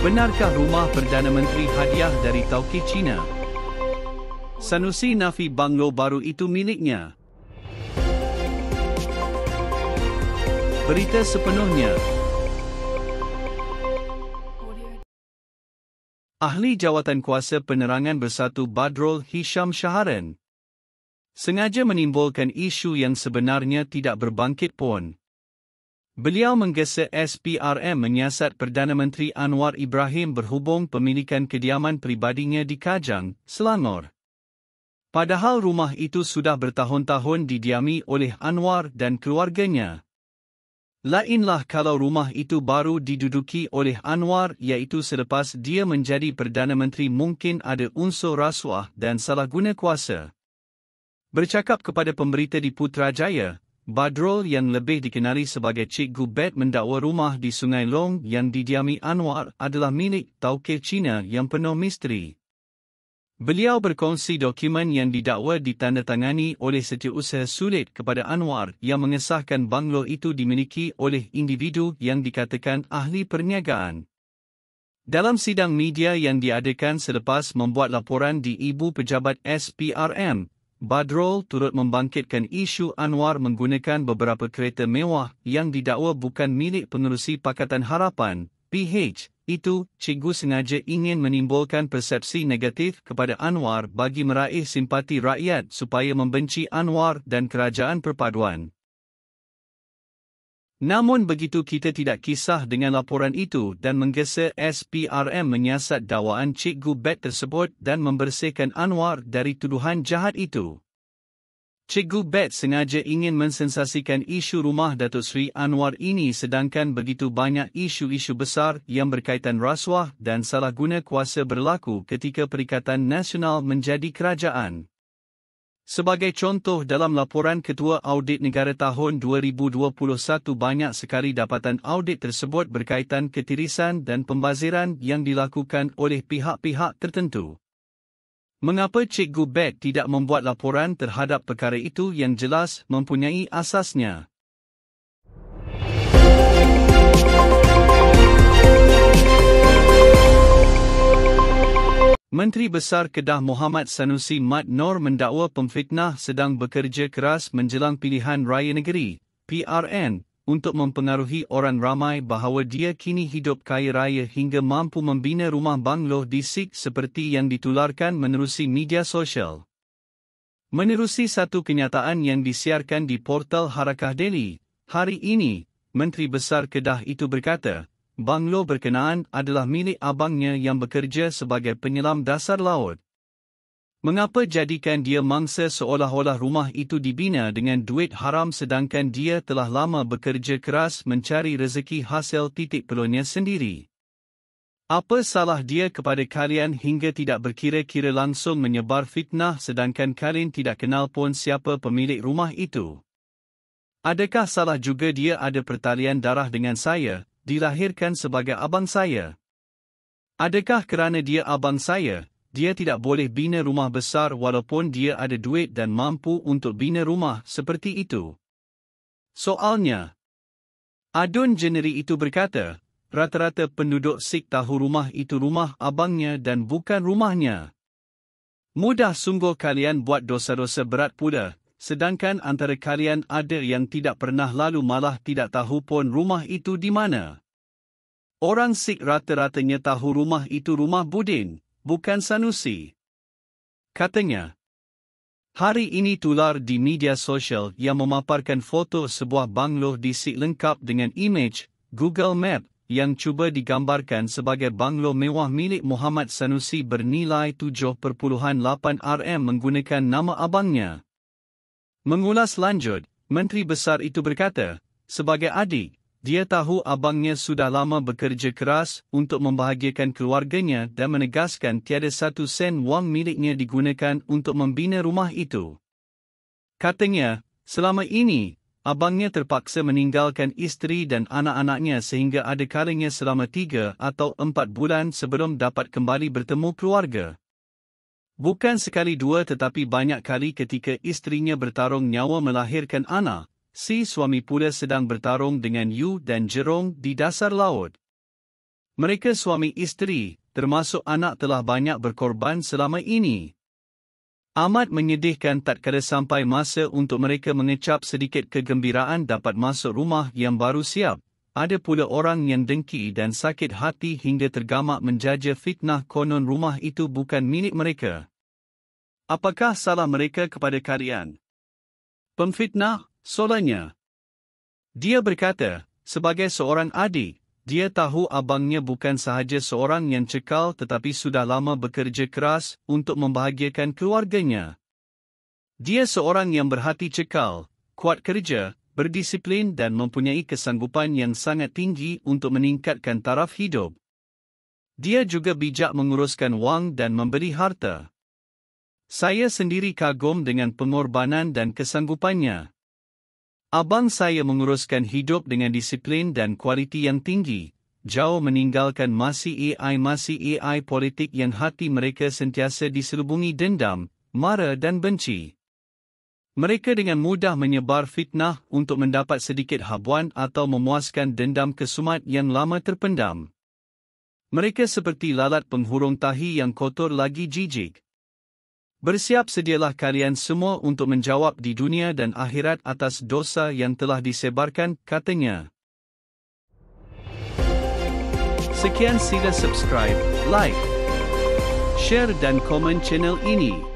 Benarkah rumah Perdana Menteri hadiah dari Tauke China? Sanusi Nafi Banglo baru itu miliknya. Berita sepenuhnya. Ahli Jawatan Kuasa Penerangan Bersatu Badrol Hisham Shaharan sengaja menimbulkan isu yang sebenarnya tidak berbangkit pun Beliau menggesa SPRM menyiasat Perdana Menteri Anwar Ibrahim berhubung pemilikan kediaman peribadinya di Kajang, Selangor. Padahal rumah itu sudah bertahun-tahun didiami oleh Anwar dan keluarganya. Lainlah kalau rumah itu baru diduduki oleh Anwar iaitu selepas dia menjadi Perdana Menteri mungkin ada unsur rasuah dan salah guna kuasa. Bercakap kepada pemberita di Putrajaya, Badrol yang lebih dikenali sebagai Cikgu Bet mendakwa rumah di Sungai Long yang didiami Anwar adalah milik Tauke Cina yang penuh misteri. Beliau berkongsi dokumen yang didakwa ditandatangani oleh setiausaha sulit kepada Anwar yang mengesahkan banglo itu dimiliki oleh individu yang dikatakan ahli perniagaan. Dalam sidang media yang diadakan selepas membuat laporan di Ibu Pejabat SPRM, Badrol turut membangkitkan isu Anwar menggunakan beberapa kereta mewah yang didakwa bukan milik pengerusi Pakatan Harapan, PH. Itu, cikgu sengaja ingin menimbulkan persepsi negatif kepada Anwar bagi meraih simpati rakyat supaya membenci Anwar dan kerajaan perpaduan. Namun begitu kita tidak kisah dengan laporan itu dan menggesa SPRM menyiasat dakwaan Cikgu Bet tersebut dan membersihkan Anwar dari tuduhan jahat itu. Cikgu Bet sengaja ingin mensensasikan isu rumah Datuk Sri Anwar ini sedangkan begitu banyak isu-isu besar yang berkaitan rasuah dan salah guna kuasa berlaku ketika Perikatan Nasional menjadi kerajaan. Sebagai contoh dalam laporan Ketua Audit Negara tahun 2021 banyak sekali dapatan audit tersebut berkaitan ketirisan dan pembaziran yang dilakukan oleh pihak-pihak tertentu. Mengapa Cikgu Beck tidak membuat laporan terhadap perkara itu yang jelas mempunyai asasnya? Menteri Besar Kedah Muhammad Sanusi Mat Nor mendakwa pemfitnah sedang bekerja keras menjelang pilihan raya negeri, PRN, untuk mempengaruhi orang ramai bahawa dia kini hidup kaya raya hingga mampu membina rumah banglo di Sikh seperti yang ditularkan menerusi media sosial. Menerusi satu kenyataan yang disiarkan di portal Harakah Delhi, hari ini, Menteri Besar Kedah itu berkata, Banglo berkenaan adalah milik abangnya yang bekerja sebagai penyelam dasar laut. Mengapa jadikan dia mangsa seolah-olah rumah itu dibina dengan duit haram sedangkan dia telah lama bekerja keras mencari rezeki hasil titik pelunya sendiri? Apa salah dia kepada kalian hingga tidak berkira-kira langsung menyebar fitnah sedangkan kalian tidak kenal pun siapa pemilik rumah itu? Adakah salah juga dia ada pertalian darah dengan saya dilahirkan sebagai abang saya. Adakah kerana dia abang saya, dia tidak boleh bina rumah besar walaupun dia ada duit dan mampu untuk bina rumah seperti itu? Soalnya, Adun Jeneri itu berkata, rata-rata penduduk Sikh tahu rumah itu rumah abangnya dan bukan rumahnya. Mudah sungguh kalian buat dosa-dosa berat pula, sedangkan antara kalian ada yang tidak pernah lalu malah tidak tahu pun rumah itu di mana. Orang Sikh rata-ratanya tahu rumah itu rumah Budin, bukan Sanusi. Katanya, hari ini tular di media sosial yang memaparkan foto sebuah banglo di Sikh lengkap dengan image Google Map yang cuba digambarkan sebagai banglo mewah milik Muhammad Sanusi bernilai 7.8 RM menggunakan nama abangnya. Mengulas lanjut, Menteri Besar itu berkata, sebagai adik, dia tahu abangnya sudah lama bekerja keras untuk membahagiakan keluarganya dan menegaskan tiada satu sen wang miliknya digunakan untuk membina rumah itu. Katanya, selama ini, abangnya terpaksa meninggalkan isteri dan anak-anaknya sehingga ada kalinya selama tiga atau empat bulan sebelum dapat kembali bertemu keluarga. Bukan sekali dua tetapi banyak kali ketika isterinya bertarung nyawa melahirkan Anna, si suami pula sedang bertarung dengan Yu dan Jerong di dasar laut. Mereka suami isteri, termasuk anak telah banyak berkorban selama ini. Amat menyedihkan tak kala sampai masa untuk mereka mengecap sedikit kegembiraan dapat masuk rumah yang baru siap. Ada pula orang yang dengki dan sakit hati hingga tergamak menjaja fitnah konon rumah itu bukan milik mereka. Apakah salah mereka kepada karian Pemfitnah, solanya. Dia berkata, sebagai seorang adik, dia tahu abangnya bukan sahaja seorang yang cekal tetapi sudah lama bekerja keras untuk membahagiakan keluarganya. Dia seorang yang berhati cekal, kuat kerja, berdisiplin dan mempunyai kesanggupan yang sangat tinggi untuk meningkatkan taraf hidup. Dia juga bijak menguruskan wang dan memberi harta. Saya sendiri kagum dengan pengorbanan dan kesanggupannya. Abang saya menguruskan hidup dengan disiplin dan kualiti yang tinggi, jauh meninggalkan masih AI masih AI politik yang hati mereka sentiasa diselubungi dendam, marah dan benci. Mereka dengan mudah menyebar fitnah untuk mendapat sedikit habuan atau memuaskan dendam kesumat yang lama terpendam. Mereka seperti lalat penghurung tahi yang kotor lagi jijik. Bersiap sedialah kalian semua untuk menjawab di dunia dan akhirat atas dosa yang telah disebarkan, katanya. Sekian sila subscribe, like, share dan komen channel ini.